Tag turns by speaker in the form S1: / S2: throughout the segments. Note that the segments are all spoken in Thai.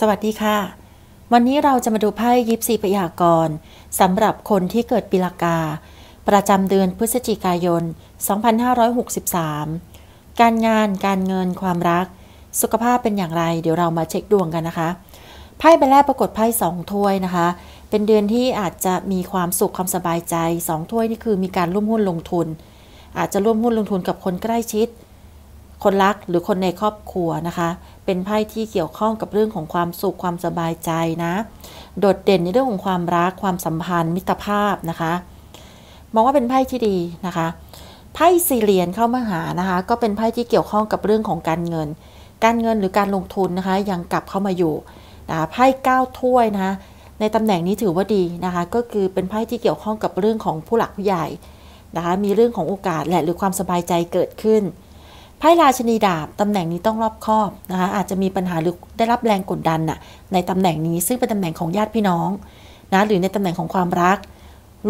S1: สวัสดีค่ะ วันนี้เราจะมาดูไพ่ยิปซีพยากรณ์สำหรับคนที่เกิดปีละกา ประจำเดือนพฤศจิกายน2563 การงาน การเงิน ความรัก สุขภาพเป็นอย่างไร เดี๋ยวเรามาเช็คดวงกันนะคะ ไพ่ใบแรกปรากฏไพ่สองถ้วยนะคะ เป็นเดือนที่อาจจะมีความสุขความสบายใจสองถ้วยนี่คือมีการร่วมหุ้นลงทุน อาจจะร่วมหุ้นลงทุนกับคนใกล้ชิด คนรักหรือคนในครอบครัวนะคะเป็นไพ่ที่เกี่ยวข้องกับเรื่องของความสุขความสบายใจนะโดดเด่นในเรื่องของความรักความสัมพันธ์ มิตรภาพนะคะมองว่าเป็นไพ่ที่ดีนะคะไพ่สี่เหรียญเข้ามาหานะคะก็เป็นไพ่ที่เกี่ยวข้องกับเรื่องของการเงิน การเงินหรือการลงทุนนะคะยังกลับเข้ามาอยู่นะไพ่เก้าถ้วยนะคะในตำแหน่งนี้ถือว่าดีนะคะก็คือเป็นไพ่ที่เกี่ยวข้องกับเรื่องของผู้หลักผู้ใหญ่นะคะมีเรื่องของโอกาสและหรือความสบายใจเกิดขึ้นไพ่ราชนีดาบ ตำแหน่งนี้ต้องรอบคอบนะคะอาจจะมีปัญหาหรือได้รับแรงกดดันน่ะในตำแหน่งนี้ซึ่งเป็นตำแหน่งของญาติพี่น้องนะหรือในตำแหน่งของความรัก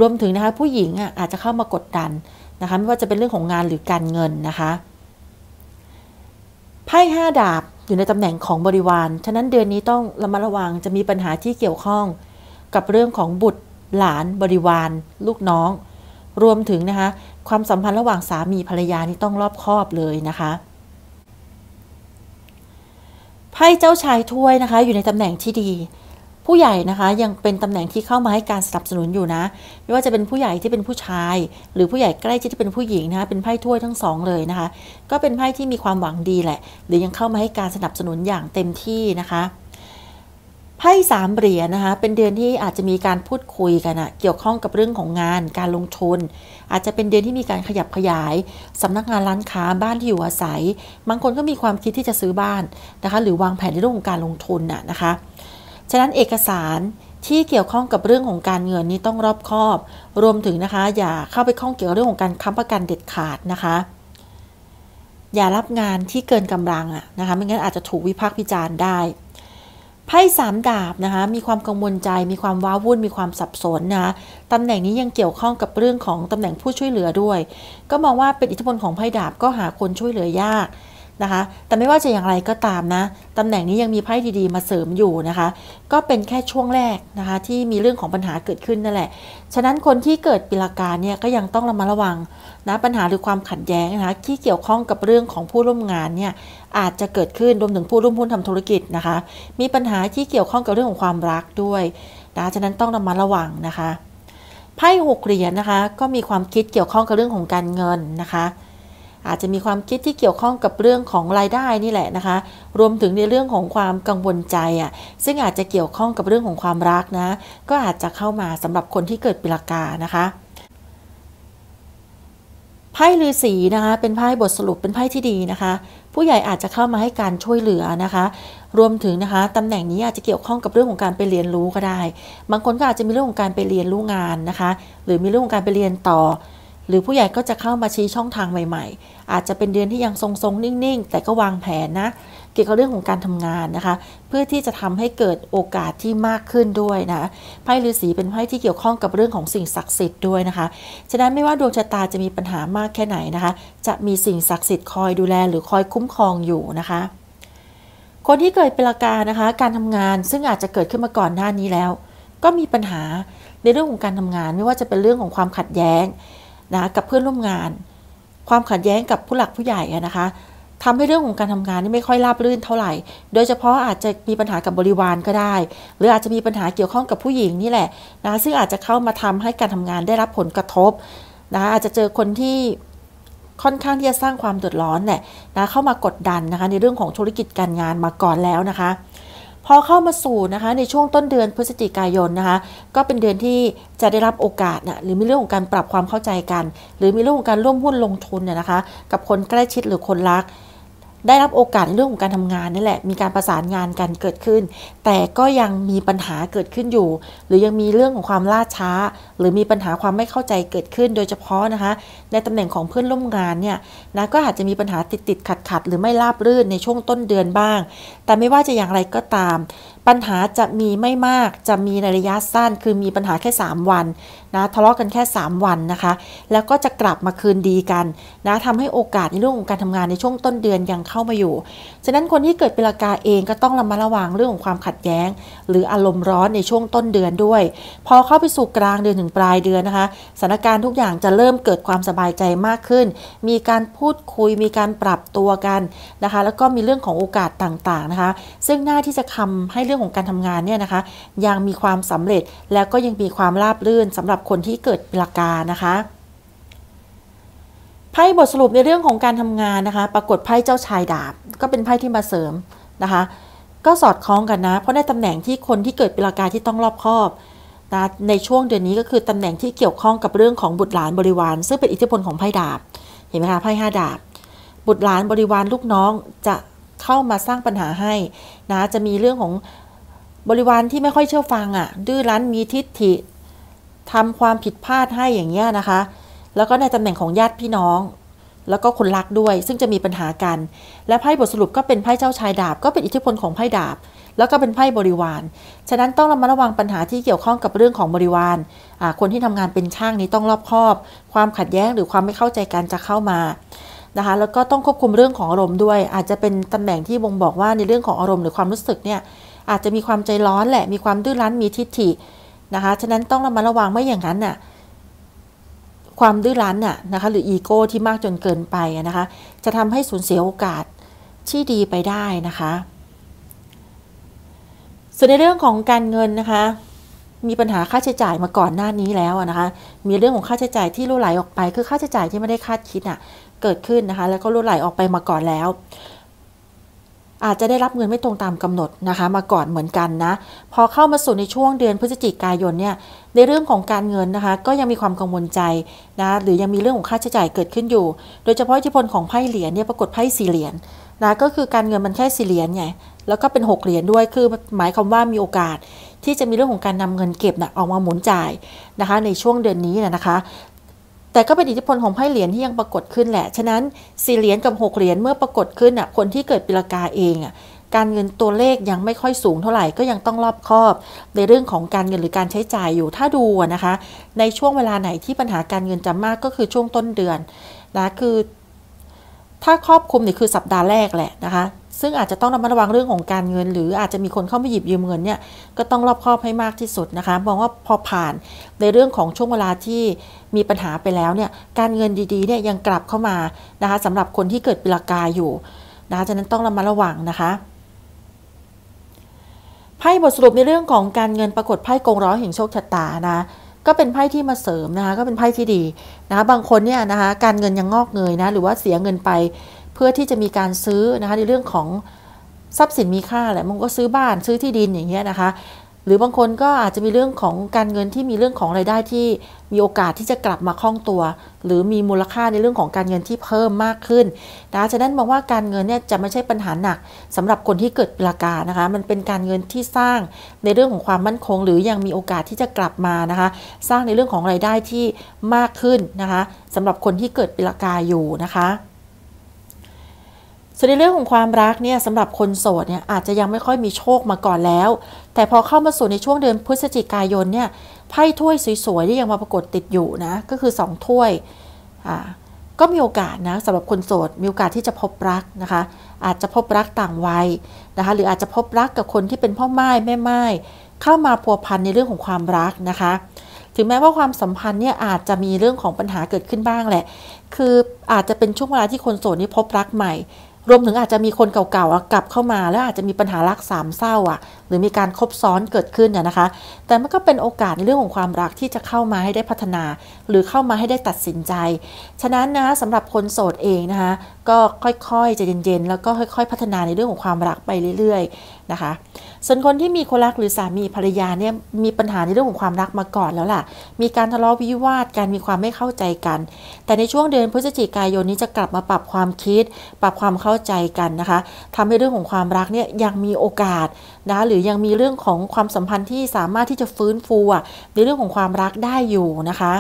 S1: รวมถึงนะคะผู้หญิงอ่ะอาจจะเข้ามากดดันนะคะไม่ว่าจะเป็นเรื่องของงานหรือการเงินนะคะไพ่ห้าดาบอยู่ในตำแหน่งของบริวารฉะนั้นเดือนนี้ต้องระมัดระวังจะมีปัญหาที่เกี่ยวข้องกับเรื่องของบุตรหลาน บริวารลูกน้องรวมถึงนะคะ ความสัมพันธ์ระหว่างสามีภรรยานี่ต้องรอบคอบเลยนะคะไพ่เจ้าชายถ้วยนะคะ อยู่ในตำแหน่งที่ดี ผู้ใหญ่นะคะยังเป็นตำแหน่งที่เข้ามาให้การสนับสนุนอยู่นะไม่ว่าจะเป็นผู้ใหญ่ที่เป็นผู้ชาย หรือผู้ใหญ่ใกล้ชิดที่เป็นผู้หญิงนะคะ เป็นไพ่ถ้วยทั้งสองเลยนะคะ ก็เป็นไพ่ที่มีความหวังดีแหละหรือยังเข้ามาให้การสนับสนุนอย่างเต็มที่นะคะไพ่สามเหรียญนะคะเป็นเดือนที่อาจจะมีการพูดคุยกันอะเกี่ยวข้องกับเรื่องของงานการลงทุน อาจจะเป็นเดือนที่มีการขยับขยาย สำนักงานร้านค้าบ้านที่อยู่อาศัย บางคนก็มีความคิดที่จะซื้อบ้านนะคะหรือวางแผนในเรื่องของการลงทุนน่ะนะคะ ฉะนั้นเอกสารที่เกี่ยวข้องกับเรื่องของการเงินนี้ต้องรอบคอบ รวมถึงนะคะ อย่าเข้าไปข้องเกี่ยวกับเรื่องของการค้ำประกันเด็ดขาดนะคะ อย่ารับงานที่เกินกำลังอะนะคะไม่งั้นอาจจะถูกวิพากษ์วิจารณ์ได้ไพ่สามดาบนะคะมีความกังวลใจมีความว้าวุ่นมีความสับสนนะะตำแหน่งนี้ยังเกี่ยวข้องกับเรื่องของตำแหน่งผู้ช่วยเหลือด้วย ก็มองว่าเป็นอิทธิพลของไพ่ดาบก็หาคนช่วยเหลือยากนะคะแต่ไม่ว่าจะอย่างไรก็ตามนะ ตำแหน่งนี้ยังมีไพ่ดี ๆมาเสริมอยู่นะคะ ก็เป็นแค่ช่วงแรกนะคะ ที่มีเรื่องของปัญหาเกิดขึ้นนั่นแหละ ฉะนั้นคนที่เกิดปีละกาเนี่ยก็ยังต้องระมัดระวังนะปัญหาหรือความขัดแย้งนะคะที่เกี่ยวข้องกับเรื่องของผู้ร่วมงานเนี่ยอาจจะเกิดขึ้นรวมถึงผู้ร่วมหุ้นทำธุรกิจนะคะ มีปัญหาที่เกี่ยวข้องกับเรื่องของความรักด้วยนะฉะนั้นต้องระมัดระวังนะคะไพ่หกเหรียญนะคะ ก็มีความคิดเกี่ยวข้องกับเรื่องของการเงินนะคะอาจจะมีความคิดที่เกี่ยวข้องกับเรื่องของรายได้นี่แหละนะคะ รวมถึงในเรื่องของความกังวลใจอ่ะ ซึ่งอาจจะเกี่ยวข้องกับเรื่องของความรักนะ ก็อาจจะเข้ามาสำหรับคนที่เกิดปีละกานะคะ ไพ่ฤาษีนะคะ เป็นไพ่บทสรุปเป็นไพ่ที่ดีนะคะ ผู้ใหญ่อาจจะเข้ามาให้การช่วยเหลือนะคะ รวมถึงนะคะตำแหน่งนี้อาจจะเกี่ยวข้องกับเรื่องของการไปเรียนรู้ก็ได้ บางคนก็อาจจะมีเรื่องของการไปเรียนรู้งานนะคะ หรือมีเรื่องของการไปเรียนต่อหรือผู้ใหญ่ก็จะเข้ามาชี้ช่องทางใหม่ๆ อาจจะเป็นเดือนที่ยังทรงๆนิ่งๆ แต่ก็วางแผนนะเกี่ยวกับเรื่องของการทำงานนะคะ เพื่อที่จะทำให้เกิดโอกาสที่มากขึ้นด้วยนะไพ่ฤาษีเป็นไพ่ที่เกี่ยวข้องกับเรื่องของสิ่งศักดิ์สิทธิ์ด้วยนะคะฉะนั้นไม่ว่าดวงชะตาจะมีปัญหามากแค่ไหนนะคะจะมีสิ่งศักดิ์สิทธิ์คอยดูแลหรือคอยคุ้มครองอยู่นะคะ คนที่เกิดเป็นลากานะคะการทำงานซึ่งอาจจะเกิดขึ้นมาก่อนหน้านี้แล้ว ก็มีปัญหาในเรื่องของการทำงาน ไม่ว่าจะเป็นเรื่องของความขัดแย้งนะกับเพื่อนร่วมงาน ความขัดแย้งกับผู้หลักผู้ใหญ่นะคะทำให้เรื่องของการทำงานนี่ไม่ค่อยราบรื่นเท่าไหร่ โดยเฉพาะอาจจะมีปัญหากับบริวารก็ได้ หรืออาจจะมีปัญหาเกี่ยวข้องกับผู้หญิงนี่แหละนะซึ่งอาจจะเข้ามาทำให้การทำงานได้รับผลกระทบนะอาจจะเจอคนที่ค่อนข้างที่จะสร้างความเดือดร้อนเนี่ยนะเข้ามากดดันนะคะ ในเรื่องของธุรกิจการงานมาก่อนแล้วนะคะพอเข้ามาสู่นะคะ ในช่วงต้นเดือนพฤศจิกายนนะคะ ก็เป็นเดือนที่จะได้รับโอกาสนะหรือมีเรื่องของการปรับความเข้าใจกัน หรือมีเรื่องของการร่วมหุ้นลงทุนเนี่ยนะคะ กับคนใกล้ชิดหรือคนรักได้รับโอกาสในเรื่องของการทำงานนี่แหละ มีการประสานงานกันเกิดขึ้น แต่ก็ยังมีปัญหาเกิดขึ้นอยู่ หรือยังมีเรื่องของความล่าช้า หรือมีปัญหาความไม่เข้าใจเกิดขึ้นโดยเฉพาะนะคะในตำแหน่งของเพื่อนร่วมงานเนี่ยนะก็อาจจะมีปัญหาติดติดขัดขัดหรือไม่ราบรื่นในช่วงต้นเดือนบ้าง แต่ไม่ว่าจะอย่างไรก็ตามปัญหาจะมีไม่มาก จะมีในระยะสั้น คือมีปัญหาแค่ 3 วันนะทะเลาะกันแค่ 3 วันนะคะ แล้วก็จะกลับมาคืนดีกันนะทำให้โอกาสในเรื่องของการทำงานในช่วงต้นเดือนยังเข้ามาอยู่ ฉะนั้นคนที่เกิดเป็นลากาเองก็ต้องระมัดระวังเรื่องของความขัดแย้ง หรืออารมณ์ร้อนในช่วงต้นเดือนด้วย พอเข้าไปสู่กลางเดือนถึงปลายเดือนนะคะสถานการณ์ทุกอย่างจะเริ่มเกิดความสบายใจมากขึ้น มีการพูดคุยมีการปรับตัวกันนะคะ แล้วก็มีเรื่องของโอกาสต่างๆนะคะ ซึ่งหน้าที่จะทำให้รื่องของการทำงานเนี่ยนะคะ ยังมีความสำเร็จแล้วก็ยังมีความราบรื่นสำหรับคนที่เกิดปลากานะคะไพ่บทสรุปในเรื่องของการทำงานนะคะ ปรากฏไพ่เจ้าชายดาบ ก็เป็นไพ่ที่มาเสริมนะคะ ก็สอดคล้องกันนะ เพราะในตำแหน่งที่คนที่เกิดเป็นากาที่ต้องรอบคอบนะในช่วงเดือนนี้ก็คือตำแหน่งที่เกี่ยวข้องกับเรื่องของบุตรหลานบริวารซึ่งเป็นอิทธิพลของไพ่ดาบเห็นไหมคะไพ่ห้าดาบ บุตรหลานบริวารลูกน้องจะเข้ามาสร้างปัญหาให้นะจะมีเรื่องของบริวารที่ไม่ค่อยเชื่อฟังอะ่ะดื้อรั้นมีทิฏฐิทำความผิดพลาดให้อย่างเงี้ยนะคะ แล้วก็ในตำแหน่งของญาติพี่น้อง แล้วก็คนรักด้วยซึ่งจะมีปัญหากัน และไพ่บทสรุปก็เป็นไพ่เจ้าชายดาบก็เป็นอิทธิพลของไพ่ดาบแล้วก็เป็นไพ่บริวาร ฉะนั้นต้องระมัดระวังปัญหาที่เกี่ยวข้องกับเรื่องของบริวารคนที่ทำงานเป็นช่างนี้ต้องรอบคอบ ความขัดแย้งหรือความไม่เข้าใจกันจะเข้ามานะคะแล้วก็ต้องควบคุมเรื่องของอารมณ์ด้วย อาจจะเป็นตำแหน่งที่บ่งบอกว่าในเรื่องของอารมณ์หรือความรู้สึกเนี่ยอาจจะมีความใจร้อนแหละมีความดื้อรั้นมีทิฏฐินะคะฉะนั้นต้องระมัดระวังไม่อย่างนั้นน่ะความดื้อรั้นน่ะนะคะหรืออีโก้ที่มากจนเกินไปนะคะจะทำให้สูญเสียโอกาสที่ดีไปได้นะคะ ส่วนในเรื่องของการเงินนะคะ มีปัญหาค่าใช้จ่ายมาก่อนหน้านี้แล้วนะคะมีเรื่องของค่าใช้จ่ายที่รั่วไหลออกไป คือค่าใช้จ่ายที่ไม่ได้คาดคิดอ่ะเกิดขึ้นนะคะแล้วก็รั่วไหลออกไปมาก่อนแล้วอาจจะได้รับเงินไม่ตรงตามกำหนดนะคะ มาก่อนเหมือนกันนะ พอเข้ามาสู่ในช่วงเดือนพฤศจิกายนเนี่ยในเรื่องของการเงินนะคะ ก็ยังมีความกังวลใจนะหรือยังมีเรื่องของค่าใช้จ่ายเกิดขึ้นอยู่ โดยเฉพาะอิทธิพลของไพ่เหรียญเนี่ยปรากฏไพ่สี่เหรียญนะก็คือการเงินมันแค่สี่เหรียญไงแล้วก็เป็นหกเหรียญด้วย คือหมายความว่ามีโอกาสที่จะมีเรื่องของการนำเงินเก็บนะออกมาหมุนจ่ายนะคะในช่วงเดือนนี้นะคะแต่ก็เป็นอิทธิพลของไพ่เหรียญที่ยังปรากฏขึ้นแหละ ฉะนั้นสี่เหรียญกับหกเหรียญ เมื่อปรากฏขึ้นอ่ะ คนที่เกิดปีละกาเองอ่ะ การเงินตัวเลขยังไม่ค่อยสูงเท่าไหร่ ก็ยังต้องรอบคอบ ในเรื่องของการเงินหรือการใช้จ่ายอยู่ ถ้าดูนะคะ ในช่วงเวลาไหนที่ปัญหาการเงินจะมากก็คือช่วงต้นเดือนนะ คือ ถ้าครอบคลุมนี่คือสัปดาห์แรกแหละนะคะซึ่งอาจจะต้องระมัดระวังเรื่องของการเงิน หรืออาจจะมีคนเข้ามาหยิบยืมเงินเนี่ยก็ต้องรอบคอบให้มากที่สุดนะคะมองว่าพอผ่านในเรื่องของช่วงเวลาที่มีปัญหาไปแล้วเนี่ยการเงินดีๆเนี่ยยังกลับเข้ามานะคะสำหรับคนที่เกิดปีลากาอยู่นะคะฉะนั้นต้องระมัดระวังนะคะไพ่บทสรุปในเรื่องของการเงินปรากฏไพ่กงร้อแห่งโชคชะตานะก็เป็นไพ่ที่มาเสริมนะคะก็เป็นไพ่ที่ดีนะคะบางคนเนี่ยนะคะการเงินยังงอกเงยนะหรือว่าเสียเงินไปเพื่อที่จะมีการซื้อนะคะ ในเรื่องของทรัพย์สินมีค่าแหละมันก็ซื้อบ้านซื้อที่ดินอย่างเงี้ยนะคะ หรือบางคนก็อาจจะมีเรื่องของการเงินที่มีเรื่องของไรายได้ที่มีโอกาสที่จะกลับมาคล่องตัว หรือมีมูลค่าในเรื่องของการเงินที่เพิ่มมากขึ้นนะฉะนั้นมองว่าการเงินเนี่ยจะไม่ใช่ปัญหาหนักสำหรับคนที่เกิดปีละกานะคะ มันเป็นการเงินที่สร้าง ในเรื่องของความมั่นคงหรือยังมีโอกาสที่จะกลับมานะคะ สร้างในเรื่องของไรายได้ที่มากขึ้นนะคะ สำหรับคนที่เกิดปีละกาอยู่นะคะ่วนในเรื่องของความรักเนี่ยสำหรับคนโสดเนี่ยอาจจะยังไม่ค่อยมีโชคมาก่อนแล้ว แต่พอเข้ามาสู่ในช่วงเดือนพฤศจิกายนเนี่ยไพ่ถ้วยสวยๆที่ยังมาปรากฏติดอยู่นะก็คือ2ถ้วย อ่าก็มีโอกาสนะสำหรับคนโสดมีโอกาสที่จะพบรักนะคะอาจจะพบรักต่างวัยนะคะหรืออาจจะพบรักกับคนที่เป็นพ่อไม้แม่ไม้เข้ามาพัวพันในเรื่องของความรักนะคะ ถึงแม้ว่าความสัมพันธ์เนี่ยอาจจะมีเรื่องของปัญหาเกิดขึ้นบ้างแหละ คืออาจจะเป็นช่วงเวลาที่คนโสดนี่พบรักใหม่รวมถึงอาจจะมีคนเก่าๆกลับเข้ามาแล้วอาจจะมีปัญหารักสามเศร้าอ่ะหรือมีการครบซ้อนเกิดขึ้นเนี่ยนะคะ แต่มันก็เป็นโอกาสในเรื่องของความรักที่จะเข้ามาให้ได้พัฒนา หรือเข้ามาให้ได้ตัดสินใจ ฉะนั้นนะสำหรับคนโสดเองนะคะก็ค่อยๆจะเย็นๆแล้วก็ค่อยๆ พัฒนาในเรื่องของความรักไปเรื่อยนะคะส่วนคนที่มีคนรักหรือสามีภรรยาเนี่ยมีปัญหาในเรื่องของความรักมาก่อนแล้ว ล่ะ มีการทะเลาะวิวาทกันมีความไม่เข้าใจกัน แต่ในช่วงเดือนพฤศจิกายนนี้จะกลับมาปรับความคิด ปรับความเข้าใจกันนะคะ ทำให้เรื่องของความรักเนี่ยยังมีโอกาสนะหรือยังมีเรื่องของความสัมพันธ์ที่สามารถที่จะฟื้นฟูในเรื่องของความรักได้อยู่นะคะ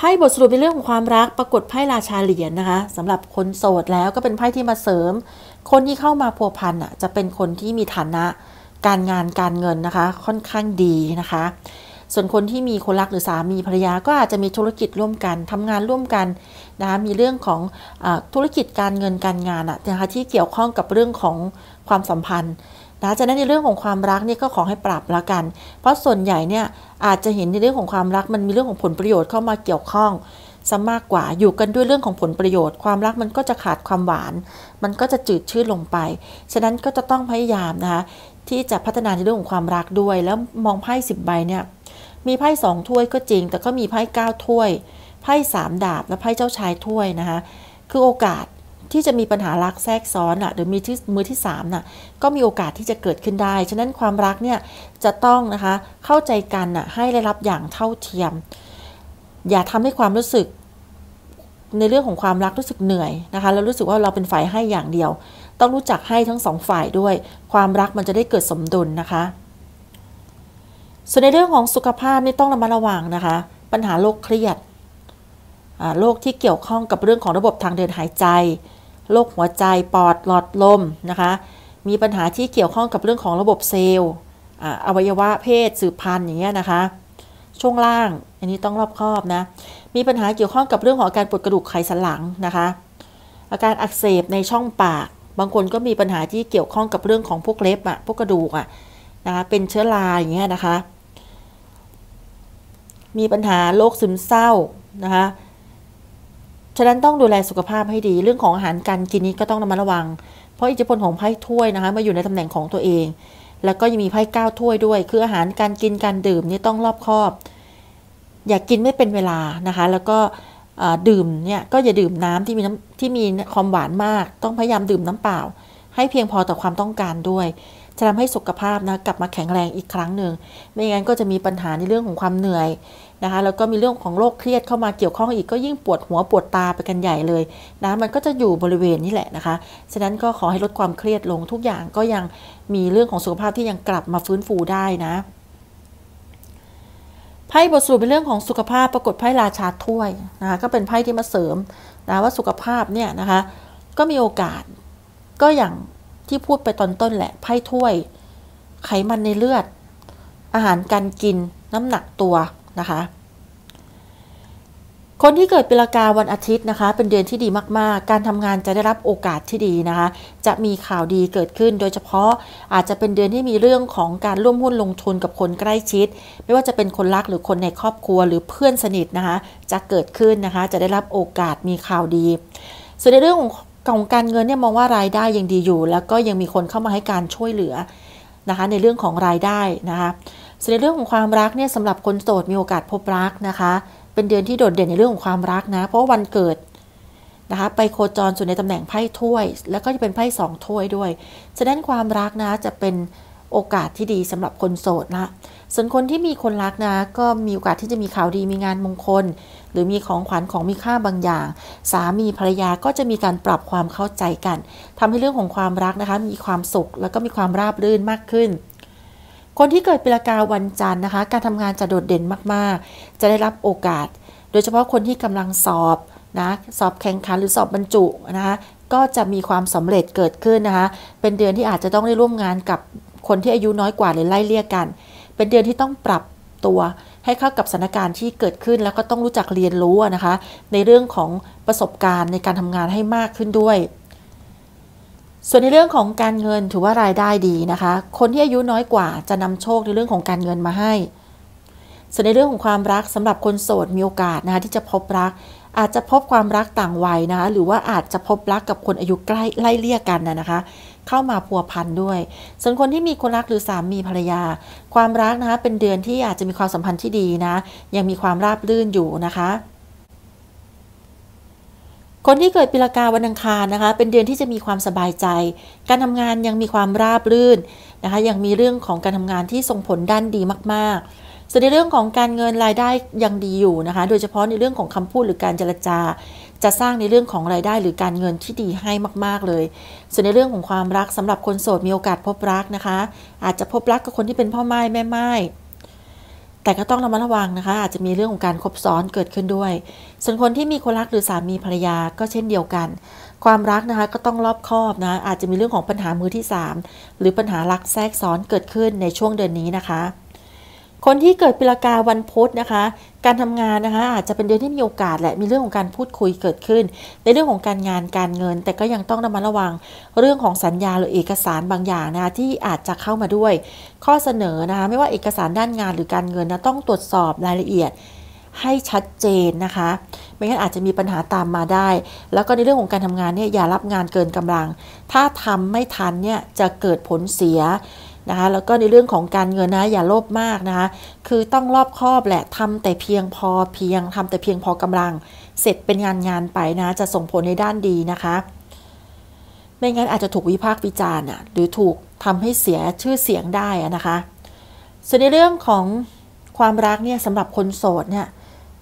S1: ไพ่บทสรุปในเรื่องของความรัก ปรากฏไพ่ราชาเหรียญนนะคะสำหรับคนโสดแล้วก็เป็นไพ่ที่มาเสริม คนที่เข้ามาพัวพันอ่ะ จะเป็นคนที่มีฐานะการงานการเงินนะคะ ค่อนข้างดีนะคะ ส่วนคนที่มีคนรักหรือสามีภรรยาก็อาจจะมีธุรกิจร่วมกัน ทำงานร่วมกันนะคะมีเรื่องของอธุรกิจการเงินการงานนะคะที่เกี่ยวข้องกับเรื่องของความสัมพันธ์นะจากนั้นในเรื่องของความรักเนี่ยก็ขอให้ปรับแล้วกัน เพราะส่วนใหญ่เนี่ยอาจจะเห็นในเรื่องของความรักมันมีเรื่องของผลประโยชน์เข้ามาเกี่ยวข้องซะมากกว่าอยู่กันด้วยเรื่องของผลประโยชน์ความรักมันก็จะขาดความหวาน มันก็จะจืดชืดลงไป ฉะนั้นก็จะต้องพยายามนะคะที่จะพัฒนาในเรื่องของความรักด้วย แล้วมองไพ่สิบใบเนี่ยมีไพ่สองถ้วยก็จริง แต่ก็มีไพ่เก้าถ้วย ไพ่สามดาบและไพ่เจ้าชายถ้วยนะคะคือโอกาสที่จะมีปัญหารักแทรกซ้อนอ่ะหรือมีที่มือที่3น่ะก็มีโอกาสที่จะเกิดขึ้นได้ ฉะนั้นความรักเนี่ยจะต้องนะคะเข้าใจกันน่ะให้ได้รับอย่างเท่าเทียม อย่าทำให้ความรู้สึกในเรื่องของความรักรู้สึกเหนื่อยนะคะ แล้วรู้สึกว่าเราเป็นฝ่ายให้อย่างเดียว ต้องรู้จักให้ทั้งสองฝ่ายด้วย ความรักมันจะได้เกิดสมดุลนะคะ ส่วนในเรื่องของสุขภาพนี่ต้องระมัดระวังนะคะ ปัญหาโรคเครียดโรคที่เกี่ยวข้องกับเรื่องของระบบทางเดินหายใจโรคหัวใจปอดหลอดลมนะคะ มีปัญหาที่เกี่ยวข้องกับเรื่องของระบบเซลล์อวัยวะเพศสืบพันธุ์อย่างเงี้ยนะคะ ช่วงล่างอันนี้ต้องรอบคอบนะมีปัญหาเกี่ยวข้องกับเรื่องของอาการปวดกระดูกไขสันหลังนะคะ อาการอักเสบในช่องปากบางคนก็มีปัญหาที่เกี่ยวข้องกับเรื่องของพวกเล็บอะพวกกระดูกอะนะคะเป็นเชื้อราอย่างเงี้ยนะคะ มีปัญหาโรคซึมเศร้านะคะฉะนั้นต้อง ดูแลสุขภาพให้ดีเรื่องของ อาหารการกินนี้ก็ต้องระมัดระวัง เพราะอิทธิพลของไพ่ถ้วยนะคะมาอยู่ในตำแหน่งของตัวเอง แล้วก็ยังมีไพ่ก้าวถ้วยด้วย คือ อาหารการกิน การดื่มนี่ต้องรอบคอบ อย่ากกินไม่เป็นเวลา นะคะ แล้วก็ดื่ม เนี่ยก็ อย่าดื่มน้ำที่มีน้ำที่มีความหวานมาก ต้องพยายามดื่มน้ำเปล่า ให้เพียงพอต่อความต้องการด้วย จะทำให้สุขภาพนะกลับมาแข็งแรงอีกครั้งหนึ่งไม่งั้นก็จะมีปัญหาในเรื่องของความเหนื่อยนะคะแล้วก็มีเรื่องของโรคเครียดเข้ามาเกี่ยวข้องอีก ก็ยิ่งปวดหัวปวดตาไปกันใหญ่เลยนะมันก็จะอยู่บริเวณนี้แหละนะคะฉะนั้นก็ขอให้ลดความเครียดลงทุกอย่างก็ยังมีเรื่องของสุขภาพที่ยังกลับมาฟื้นฟูได้นะไพ่บทสรุปเป็นเรื่องของสุขภาพปรากฏไพ่ราชาถ้วยนะคะก็เป็นไพ่ที่มาเสริมนะว่าสุขภาพเนี่ยนะคะก็มีโอกาสก็อย่างที่พูดไปตอนต้นแหละไพ่ถ้วย ไขมันในเลือดอาหารการกินน้ำหนักตัวนะคะคนที่เกิดปีละกาวันอาทิตย์นะคะเป็นเดือนที่ดีมากๆ การทำงานจะได้รับโอกาสที่ดีนะคะ จะมีข่าวดีเกิดขึ้นโดยเฉพาะอาจจะเป็นเดือนที่มีเรื่องของการร่วมหุ้นลงทุนกับคนใกล้ชิด ไม่ว่าจะเป็นคนรักหรือคนในครอบครัวหรือเพื่อนสนิทนะคะจะเกิดขึ้นนะคะจะได้รับโอกาสมีข่าวดีส่วนในเรื่องของของการเงินเนี่ยมองว่ารายได้ยังดีอยู่แล้วก็ยังมีคนเข้ามาให้การช่วยเหลือนะคะในเรื่องของรายได้นะคะส่วนในเรื่องของความรักเนี่ยสำหรับคนโสดมีโอกาสพบรักนะคะ เป็นเดือนที่โดดเด่นในเรื่องของความรักนะ เพราะวันเกิดนะคะไปโคจรส่วนในตำแหน่งไพ่ถ้วย แล้วก็จะเป็นไพ่สองถ้วยด้วยฉะนั้นความรักนะจะเป็นโอกาสที่ดีสำหรับคนโสดนะ ส่วนคนที่มีคนรักนะ ก็มีโอกาสที่จะมีข่าวดีมีงานมงคล หรือมีของขวัญของมีค่าบางอย่าง สามีภรรยาก็จะมีการปรับความเข้าใจกัน ทำให้เรื่องของความรักนะคะมีความสุขแล้วก็มีความราบรื่นมากขึ้นคนที่เกิดปีละกาวันจันทร์นะคะการทำงานจะโดดเด่นมาก ๆ จะได้รับโอกาส โดยเฉพาะคนที่กำลังสอบนะสอบแข่งขันหรือสอบบรรจุนะคะ ก็จะมีความสำเร็จเกิดขึ้นนะคะ เป็นเดือนที่อาจจะต้องได้ร่วมงานกับคนที่อายุน้อยกว่าหรือไล่เลี่ยกัน เป็นเดือนที่ต้องปรับตัว ให้เข้ากับสถานการณ์ที่เกิดขึ้นแล้วก็ต้องรู้จักเรียนรู้นะคะในเรื่องของประสบการณ์ในการทำงานให้มากขึ้นด้วยส่วนในเรื่องของการเงิน ถือว่ารายได้ดีนะคะ คนที่อายุน้อยกว่าจะนำโชคในเรื่องของการเงินมาให้ ส่วนในเรื่องของความรักสำหรับคนโสดมีโอกาสนะคะที่จะพบรัก อาจจะพบความรักต่างวัยนะคะหรือว่าอาจจะพบรักกับคนอายุใกล้ไล่เลี่ยกันนะคะ เข้ามาพัวพันด้วย ส่วนคนที่มีคนรักหรือสามีภรรยา ความรักนะคะเป็นเดือนที่อาจจะมีความสัมพันธ์ที่ดีนะ ยังมีความราบรื่นอยู่นะคะคนที่เกิดปีละกาวันอังคารนะคะ เป็นเดือนที่จะมีความสบายใจ การทำงานยังมีความราบรื่นนะคะ ยังมีเรื่องของการทำงานที่ส่งผลด้านดีมาก ๆ ส่วนในเรื่องของการเงินรายได้ยังดีอยู่นะคะ โดยเฉพาะในเรื่องของคำพูดหรือการเจรจา จะสร้างในเรื่องของรายได้หรือการเงินที่ดีให้มากๆเลย ส่วนในเรื่องของความรักสำหรับคนโสดมีโอกาสพบรักนะคะ อาจจะพบรักกับคนที่เป็นพ่อไม้แม่ไม้แต่ก็ต้องระมัดระวังนะคะ อาจจะมีเรื่องของการคบซ้อนเกิดขึ้นด้วย ส่วนคนที่มีคนรักหรือสามีภรรยาก็เช่นเดียวกัน ความรักนะคะก็ต้องรอบคอบนะ อาจจะมีเรื่องของปัญหามือที่3หรือปัญหารักแทรกซ้อนเกิดขึ้นในช่วงเดือนนี้นะคะคนที่เกิดปีละกาวันพุธนะคะ การทำงานนะคะอาจจะเป็นเดือนที่มีโอกาสแหละมีเรื่องของการพูดคุยเกิดขึ้น ในเรื่องของการงานการเงินแต่ก็ยังต้องระมัดระวัง เรื่องของสัญญาหรือเอกสารบางอย่างนะคะที่อาจจะเข้ามาด้วย ข้อเสนอนะคะไม่ว่าเอกสารด้านงาน หรือการเงินนะต้องตรวจสอบรายละเอียดให้ชัดเจนนะคะ ไม่งั้นอาจจะมีปัญหาตามมาได้ แล้วก็ในเรื่องของการทำงานเนี่ยอย่ารับงานเกินกำลัง ถ้าทำไม่ทันเนี่ยจะเกิดผลเสียนะคะแล้วก็ในเรื่องของการเงินนะอย่าโลภมากนะคะคือต้องรอบคอบแหละ ทำแต่เพียงพอเพียง ทำแต่เพียงพอกำลัง เสร็จเป็นงานงานไปนะ จะส่งผลในด้านดีนะคะ ไม่งั้นอาจจะถูกวิพากษ์วิจารณ์หรือถูกทำให้เสียชื่อเสียงได้นะคะ ส่วนในเรื่องของความรักเนี่ยสำหรับคนโสดเนี่ย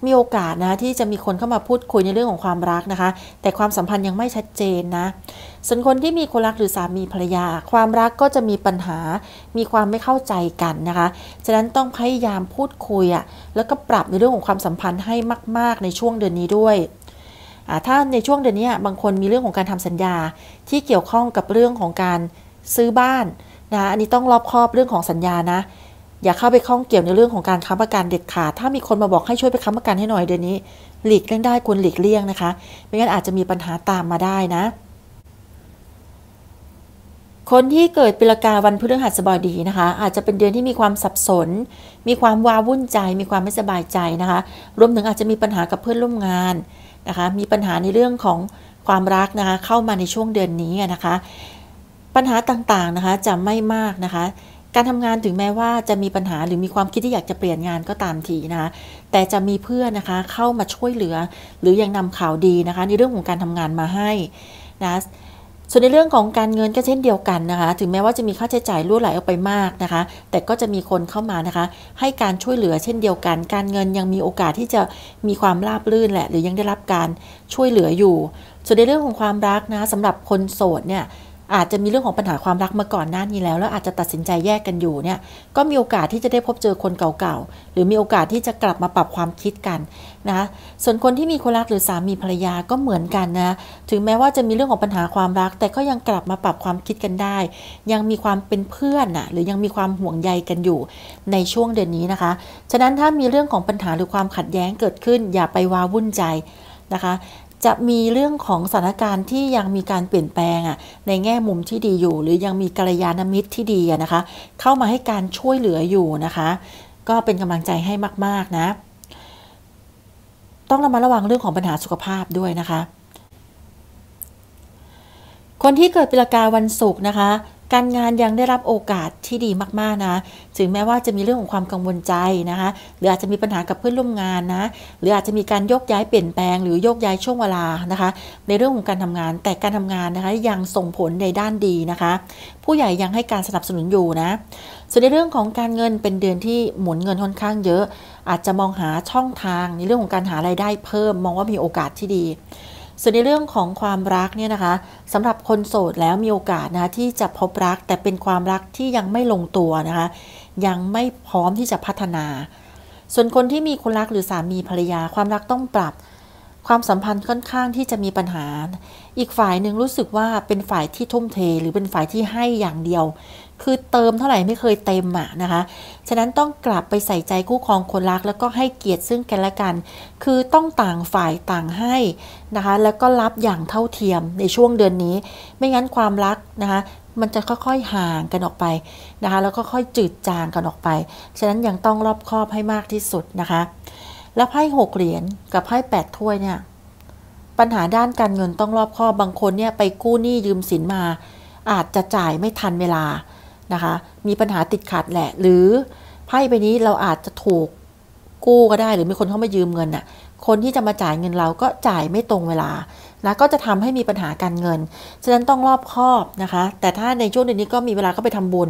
S1: มีโอกาสนะที่จะมีคนเข้ามาพูดคุยในเรื่องของความรักนะคะ แต่ความสัมพันธ์ยังไม่ชัดเจนนะส่วนคนที่มีคนรักหรือสามีภรรยาความรักก็จะมีปัญหา มีความไม่เข้าใจกันนะคะ ฉะนั้นต้องพยายามพูดคุยอะ่ะแล้วก็ปรับในเรื่องของความสัมพันธ์ให้มากๆในช่วงเดือนนี้ด้วยถ้าในช่วงเดือนนี้บางคนมีเรื่องของการทำสัญญาที่เกี่ยวข้องกับเรื่องของการซื้อบ้านนะอันนี้ต้องรอบคอบเรื่องของสัญญานะอย่าเข้าไปข้องเกี่ยวในเรื่องของการค้ำประกันเด็ดขาดถ้ามีคนมาบอกให้ช่วยไปค้ำประกันให้หน่อยเดือนนี้ หลีกเลี่ยงได้ควรหลีกเลี่ยงนะคะ ไม่งั้นอาจจะมีปัญหาตามมาได้นะ คนที่เกิดปีละกาวันพฤหัสบดีนะคะ อาจจะเป็นเดือนที่มีความสับสน มีความวาวุ่นใจ มีความไม่สบายใจนะคะ รวมถึงอาจจะมีปัญหากับเพื่อนร่วมงานนะคะ มีปัญหาในเรื่องของความรักนะคะเข้ามาในช่วงเดือนนี้นะคะ ปัญหาต่างๆนะคะจะไม่มากนะคะการทำงานถึงแม้ว่าจะมีปัญหาหรือมีความคิดที่อยากจะเปลี่ยนงานก็ตามทีนะคะแต่จะมีเพื่อนนะคะเข้ามาช่วยเหลือ หรือยังนำข่าวดีนะคะ ในเรื่องของการทำงานมาให้นะส่วนในเรื่องของการเงินก็เช่นเดียวกันนะคะ ถึงแม้ว่าจะมีค่าใช้จ่ายรั่วไหลออกไปมากนะคะ แต่ก็จะมีคนเข้ามานะคะให้การช่วยเหลือ เช่นเดียวกัน การเงินยังมีโอกาสที่จะมีความราบรื่นแหละหรือยังได้รับการช่วยเหลืออยู่ ส่วนในเรื่องของความรักนะสำหรับคนโสดเนี่ยอาจจะมีเรื่องของปัญหาความรักมาก่อนหน้านี้แล้ว แล้วอาจจะตัดสินใจแยกกันอยู่เนี่ยก็มีโอกาสที่จะได้พบเจอคนเก่าๆ หรือมีโอกาสที่จะกลับมาปรับความคิดกันนะส่วนคนที่มีคนรักหรือสามีภรรยาก็เหมือนกันนะถึงแม้ว่าจะมีเรื่องของปัญหาความรักแต่ก็ยังกลับมาปรับความคิดกันได้ ยังมีความเป็นเพื่อนนะหรือยังมีความห่วงใยกันอยู่ในช่วงเดือนนี้นะคะฉะนั้นถ้ามีเรื่องของปัญหาหรือความขัดแย้งเกิดขึ้น อย่าไปว้าวุ่นใจนะคะจะมีเรื่องของสถานการณ์ที่ยังมีการเปลี่ยนแปลงอ่ะในแง่มุมที่ดีอยู่ หรือยังมีกัลยาณมิตรที่ดีนะคะ เข้ามาให้การช่วยเหลืออยู่นะคะ ก็เป็นกำลังใจให้มาก ๆ นะ ต้องระมัดระวังเรื่องของปัญหาสุขภาพด้วยนะคะ คนที่เกิดปีละกาวันศุกร์นะคะการงานยังได้รับโอกาสที่ดีมากๆนะ ถึงแม้ว่าจะมีเรื่องของความกังวลใจนะคะ หรืออาจจะมีปัญหากับเพื่อนร่วมงานนะ หรืออาจจะมีการโยกย้ายเปลี่ยนแปลงหรือโยกย้ายช่วงเวลานะคะ ในเรื่องของการทำงาน แต่การทำงานนะคะยังส่งผลในด้านดีนะคะ ผู้ใหญ่ยังให้การสนับสนุนอยู่นะ ส่วนในเรื่องของการเงินเป็นเดือนที่หมุนเงินค่อนข้างเยอะ อาจจะมองหาช่องทาง ในเรื่องของการหารายได้เพิ่มมองว่ามีโอกาสที่ดีส่วนในเรื่องของความรักเนี่ยนะคะสำหรับคนโสดแล้วมีโอกาสนะะที่จะพบรัก แต่เป็นความรักที่ยังไม่ลงตัวนะคะยังไม่พร้อมที่จะพัฒนา ส่วนคนที่มีคนรักหรือสามีภรรยาความรักต้องปรับ ความสัมพันธ์ค่อนข้างที่จะมีปัญหา อีกฝ่ายหนึ่งรู้สึกว่าเป็นฝ่ายที่ทุ่มเท หรือเป็นฝ่ายที่ให้อย่างเดียวคือเติมเท่าไหร่ไม่เคยเต็มอ่ะนะคะ ฉะนั้นต้องกลับไปใส่ใจคู่ครองคนรัก แล้วก็ให้เกียรติซึ่งกันและกัน คือต้องต่างฝ่ายต่างให้นะคะ แล้วก็รับอย่างเท่าเทียมในช่วงเดือนนี้ ไม่งั้นความรักนะคะ มันจะค่อยๆห่างกันออกไปนะคะแล้วก็ค่อยจืดจางกันออกไป ฉะนั้นยังต้องรอบคอบให้มากที่สุดนะคะ แล้วไพ่หกเหรียญกับไพ่แปดถ้วยเนี่ยปัญหาด้านการเงินต้องรอบคอบ บางคนเนี่ยไปกู้หนี้ยืมสินมา อาจจะจ่ายไม่ทันเวลานะคะมีปัญหาติดขัดแหละ หรือไพ่ใบนี้เราอาจจะถูกกู้ก็ได้ หรือมีคนเข้ามายืมเงินน่ะ คนที่จะมาจ่ายเงินเราก็จ่ายไม่ตรงเวลานะก็จะทำให้มีปัญหาการเงินฉะนั้นต้องรอบคอบนะคะ แต่ถ้าในช่วงเดือนนี้ก็มีเวลาก็ไปทำบุญ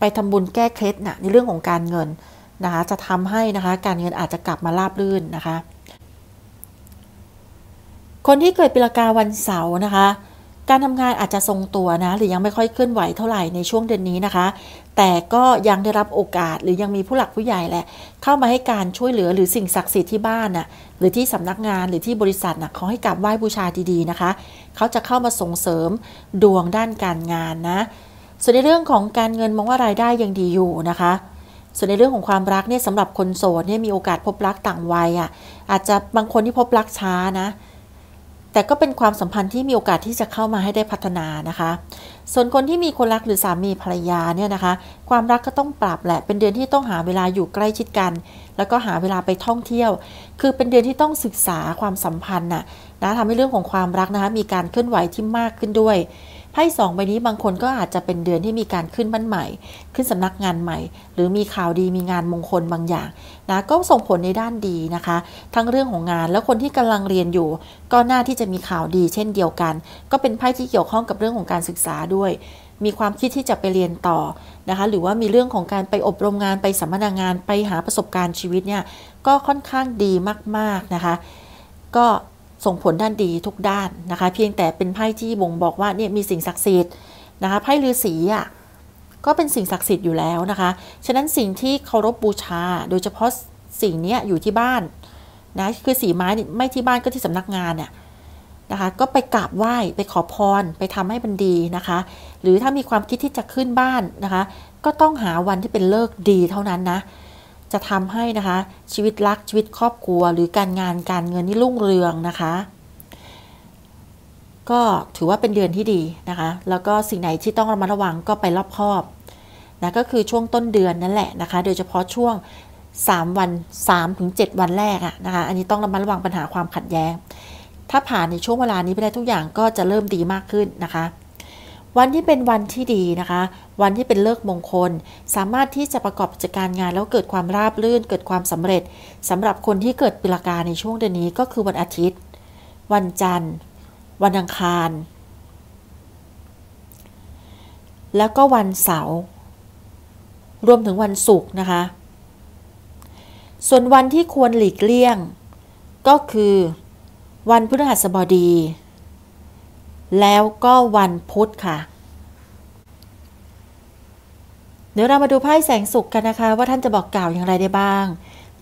S1: ไปทำบุญแก้เคล็ดนะในเรื่องของการเงินนะคะจะทำให้นะคะการเงินอาจจะกลับมาราบรื่นนะคะ คนที่เกิดปีละกาวันเสาร์นะคะการทำงานอาจจะทรงตัวนะ หรือยังไม่ค่อยเคลื่อนไหวเท่าไหร่ในช่วงเดือนนี้นะคะ แต่ก็ยังได้รับโอกาสหรือยังมีผู้หลักผู้ใหญ่แหละ เข้ามาให้การช่วยเหลือหรือสิ่งศักดิ์สิทธิ์ที่บ้านน่ะหรือที่สำนักงานหรือที่บริษัทน่ะเขาให้กราบไหว้บูชาดีๆนะคะเขาจะเข้ามาส่งเสริมดวงด้านการงานนะ ส่วนในเรื่องของการเงินมองว่ารายได้ยังดีอยู่นะคะ ส่วนในเรื่องของความรักเนี่ยสำหรับคนโสดเนี่ยมีโอกาสพบรักต่างวัยอ่ะ อาจจะบางคนที่พบรักช้านะแต่ก็เป็นความสัมพันธ์ที่มีโอกาสที่จะเข้ามาให้ได้พัฒนานะคะ ส่วนคนที่มีคนรักหรือสามีภรรยาเนี่ยนะคะความรักก็ต้องปรับแหละ เป็นเดือนที่ต้องหาเวลาอยู่ใกล้ชิดกัน แล้วก็หาเวลาไปท่องเที่ยว คือเป็นเดือนที่ต้องศึกษาความสัมพันธ์น่ะนะทำให้เรื่องของความรักนะคะมีการเคลื่อนไหวที่มากขึ้นด้วยไพ่สองใบนี้บางคนก็อาจจะเป็นเดือนที่มีการขึ้นบ้านใหม่ขึ้นสำนักงานใหม่ หรือมีข่าวดีมีงานมงคลบางอย่าง นะก็ส่งผลในด้านดีนะคะ ทั้งเรื่องของงานแล้วคนที่กำลังเรียนอยู่ ก็น่าที่จะมีข่าวดีเช่นเดียวกัน ก็เป็นไพ่ที่เกี่ยวข้องกับเรื่องของการศึกษาด้วย มีความคิดที่จะไปเรียนต่อนะคะ หรือว่ามีเรื่องของการไปอบรมงานไปสัมมนางาน ไปหาประสบการณ์ชีวิตเนี่ยก็ค่อนข้างดีมาก ๆนะคะ ก็ส่งผลด้านดีทุกด้านนะคะเพียงแต่เป็นไพ่ที่บ่งบอกว่าเนี่ยมีสิ่งศักดิ์สิทธิ์นะคะไพ่ฤาษีอ่ะก็เป็นสิ่งศักดิ์สิทธิ์อยู่แล้วนะคะฉะนั้นสิ่งที่เคารพบบูชา โดยเฉพาะสิ่งนี้อยู่ที่บ้านนะคือสีไม้ไม่ที่บ้านก็ที่สำนักงานเนี่ยนะคะ ก็ไปกราบไหว้ไปขอพรไปทำให้มันดีนะคะ หรือถ้ามีความคิดที่จะขึ้นบ้านนะคะ ก็ต้องหาวันที่เป็นเลิกดีเท่านั้นนะจะทำให้นะคะ ชีวิตรักชีวิตครอบครัว หรือการงานการเงินนี่รุ่งเรืองนะคะ ก็ถือว่าเป็นเดือนที่ดีนะคะ แล้วก็สิ่งไหนที่ต้องระมัดระวังก็ไปรอบคอบนะก็คือช่วงต้นเดือนนั่นแหละนะคะ โดยเฉพาะช่วง 3 วัน3ถึง7 วันแรกอะนะคะ อันนี้ต้องระมัดระวังปัญหาความขัดแย้ง ถ้าผ่านในช่วงเวลานี้ไปได้ทุกอย่างก็จะเริ่มดีมากขึ้นนะคะวันที่เป็นวันที่ดีนะคะ วันที่เป็นเลิกมงคล สามารถที่จะประกอบกิจการงานแล้วเกิดความราบรื่น เกิดความสำเร็จ สำหรับคนที่เกิดปีละกาในช่วงเดือนนี้ก็คือวันอาทิตย์ วันจันทร์ วันอังคาร แล้วก็วันเสาร์ รวมถึงวันศุกร์นะคะ ส่วนวันที่ควรหลีกเลี่ยง ก็คือ วันพฤหัสบดีแล้วก็วันพุธค่ะ เดี๋ยวเรามาดูไพ่แสงสุขกันนะคะ ว่าท่านจะบอกกล่าวอย่างไรได้บ้าง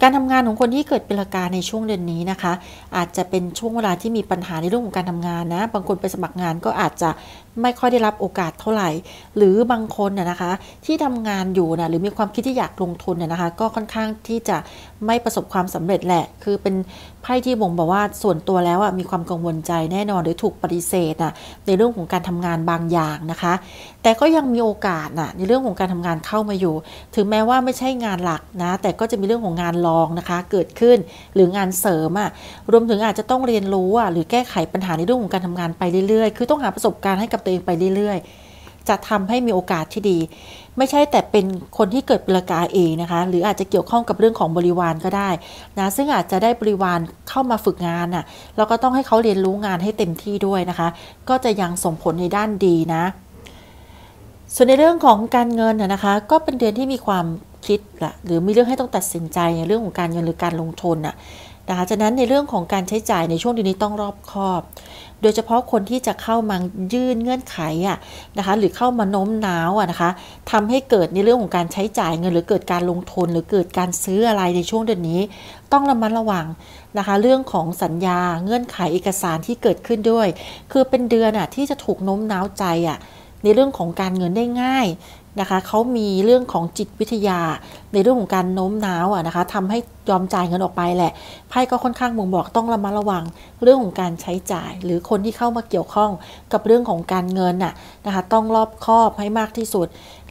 S1: การทำงานของคนที่เกิดปีละกาในช่วงเดือนนี้นะคะ อาจจะเป็นช่วงเวลาที่มีปัญหาในเรื่องของการทำงาน นะ บางคนไปสมัครงานก็อาจจะไม่ ค่อย ได้รับโอกาสเท่าไหร่ หรือบางคนน่ยนะคะที่ทำงานอยู่นะหรือมีความคิดที่อยากลงทุนน่ยนะคะก็ค่อนข้างที่จะไม่ประสบความสำเร็จแหละคือเป็นไพ่ที่บ่งบอกว่าส่วนตัวแล้วอ่ะมีความกังวลใจแน่นอนหรือถูกปฏิเสธอ่ะในเรื่องของการทำงานบางอย่างนะคะ แต่ก็ยังมีโอกาส่ะในเรื่องของการทำงานเข้ามาอยู่ ถึงแม้ว่าไม่ใช่งานหลักนะแต่ก็จะมีเรื่องของงานรองนะคะ เกิดขึ้น หรืองานเสริมอ่ะรวมถึงอาจจะต้องเรียนรู้อ่ะหรือแก้ไขปัญหาในเรื่องของการทำงานไปเรื่อยๆคือต้องหาประสบการณ์ให้กับตัวเองไปเรื่อยๆจะทำให้มีโอกาสที่ดีไม่ใช่แต่เป็นคนที่เกิดปลกาเองนะคะ หรืออาจจะเกี่ยวข้องกับเรื่องของบริวารก็ได้นะซึ่งอาจจะได้บริวารเข้ามาฝึกงานน่ะเราก็ต้องให้เขาเรียนรู้งานให้เต็มที่ด้วยนะคะ ก็จะยังส่งผลในด้านดี นะ ส่วนในเรื่องของการเงินนะคะ ก็เป็นเดือนที่มีความคิดละหรือมีเรื่องให้ต้องตัดสินใจในเรื่องของการเงินหรือการลงทุนน่ะนะคะจากนั้นในเรื่องของการใช้จ่ายในช่วงเดือนนี้ต้องรอบคอบโดยเฉพาะคนที่จะเข้ามายื่น เงื่อนไขอ่ะนะคะหรือเข้ามาโน้มน้าวอ่ะนะคะทำให้เกิดในเรื่องของการใช้จ่ายเงิน หรือเกิดการลงทุนหรือเกิดการซื้ออะไรในช่วงเดือนนี้ ต้องระมัดระวังนะคะ เรื่องของสัญญาเงื่อนไขเอกสารที่เกิดขึ้นด้วย คือเป็นเดือนอ่ะที่จะถูกโน้มน้าวใจอ่ะในเรื่องของการเงินได้ง่ายนะคะเขามีเรื่องของจิตวิทยา ในเรื่องของการโน้มน้าวอ่ะนะคะทำให้ยอมจ่ายเงินออกไปแหละ ไพ่ก็ค่อนข้างบ่งบอกต้องระมัดระวัง เรื่องของการใช้จ่าย หรือคนที่เข้ามาเกี่ยวข้องกับเรื่องของการเงินน่ะนะคะ ต้องรอบคอบให้มากที่สุด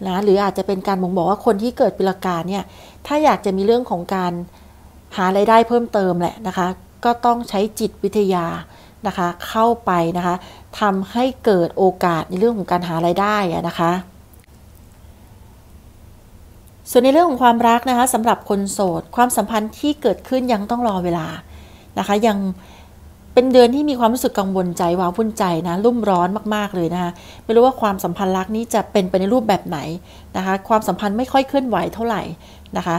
S1: นะ หรืออาจจะเป็นการบ่งบอกว่าคนที่เกิดปีละกาเนี่ย ถ้าอยากจะมีเรื่องของการหาไรายได้เพิ่มเติมแหละนะคะ ก็ต้องใช้จิตวิทยานะคะ เข้าไปนะคะทำให้เกิดโอกาสในเรื่องของการหาไรายได้นะคะส่วนในเรื่องของความรักนะคะสำหรับคนโสด ความสัมพันธ์ที่เกิดขึ้นยังต้องรอเวลานะคะ ยังเป็นเดือนที่มีความรู้สึกกังวลใจว้าวุ่นใจนะรุ่มร้อนมากๆเลยนะคะไม่รู้ว่าความสัมพันธ์รักนี้จะเป็นไปในรูปแบบไหนนะคะ ความสัมพันธ์ไม่ค่อยเคลื่อนไหวเท่าไหร่นะคะ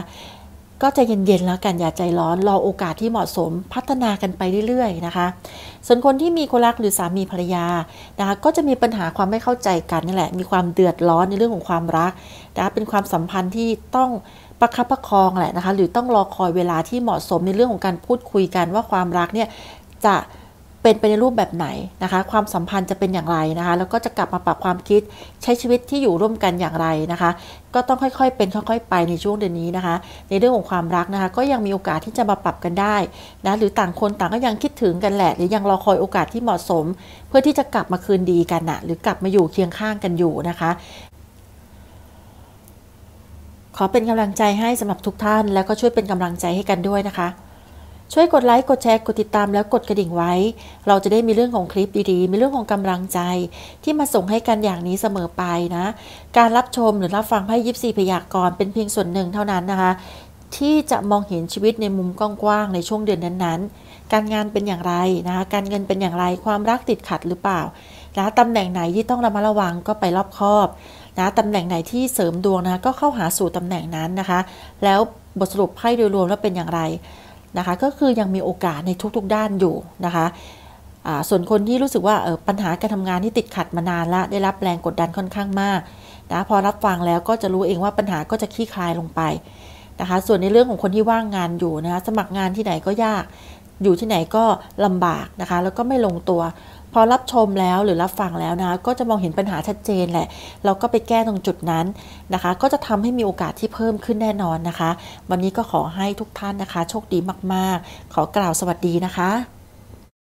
S1: ก็จะเย็นๆแล้วกันอย่าใจร้อนรอโอกาสที่เหมาะสมพัฒนากันไปเรื่อยๆ นะคะ ส่วนคนที่มีคนรักหรือสามีภรรยานะคะก็จะมีปัญหาความไม่เข้าใจกันนี่แหละ มีความเดือดร้อนในเรื่องของความรักนะคะเป็นความสัมพันธ์ที่ต้องประคับประคองแหละนะคะหรือต้องรอคอยเวลาที่เหมาะสมในเรื่องของการพูดคุยกันว่าความรักเนี่ยจะเป็นไปในรูปแบบไหนนะคะ ความสัมพันธ์จะเป็นอย่างไรนะคะ แล้วก็จะกลับมาปรับความคิดใช้ชีวิตที่อยู่ร่วมกันอย่างไรนะคะก็ต้องค่อยๆ เป็นค่อย ๆ ไปในช่วงเดือนนี้นะคะ ในเรื่องของความรักนะคะ ก็ยังมีโอกาสที่จะมาปรับกันได้นะหรือต่างคนต่างก็ยังคิดถึงกันแหละ หรือยังรอคอยโอกาสที่เหมาะสม เพื่อที่จะกลับมาคืนดีกันนะหรือกลับมาอยู่เคียงข้างกันอยู่นะคะ ขอเป็นกำลังใจให้สำหรับทุกท่านแล้วก็ช่วยเป็นกำลังใจให้กันด้วยนะคะช่วยกดไลค์กดแชร์กดติดตาม แล้วกดกระดิ่งไว้ เราจะได้มีเรื่องของคลิปดี ๆ มีเรื่องของกำลังใจที่มาส่งให้กันอย่างนี้เสมอไปนะ การรับชมหรือรับฟังไพ่ยิปซีพยากรณ์เป็นเพียงส่วนหนึ่งเท่านั้นนะคะ ที่จะมองเห็นชีวิตในมุมกว้างๆในช่วงเดือนนั้นๆ การงานเป็นอย่างไรนะคะการเงินเป็นอย่างไร ความรักติดขัดหรือเปล่านะตำแหน่งไหนที่ต้องระมัดระวังก็ไปรอบคอบนะตำแหน่งไหนที่เสริมดวงนะก็เข้าหาสู่ตำแหน่งนั้นนะคะ แล้วบทสรุปไพ่โดยรวมแล้วเป็นอย่างไรนะคะก็คือยังมีโอกาสในทุกๆด้านอยู่นะคะส่วนคนที่รู้สึกว่าปัญหาการทำงานที่ติดขัดมานานละได้รับแรงกดดันค่อนข้างมากนะพอรับฟังแล้วก็จะรู้เองว่าปัญหาก็จะคลี่คลายลงไปนะคะส่วนในเรื่องของคนที่ว่างงานอยู่นะคะสมัครงานที่ไหนก็ยากอยู่ที่ไหนก็ลำบากนะคะแล้วก็ไม่ลงตัวพอรับชมแล้วหรือรับฟังแล้วนะก็จะมองเห็นปัญหาชัดเจนแหละ เราก็ไปแก้ตรงจุดนั้นนะคะ ก็จะทำให้มีโอกาสที่เพิ่มขึ้นแน่นอนนะคะ วันนี้ก็ขอให้ทุกท่านนะคะ โชคดีมากๆ ขอกล่าวสวัสดีนะคะ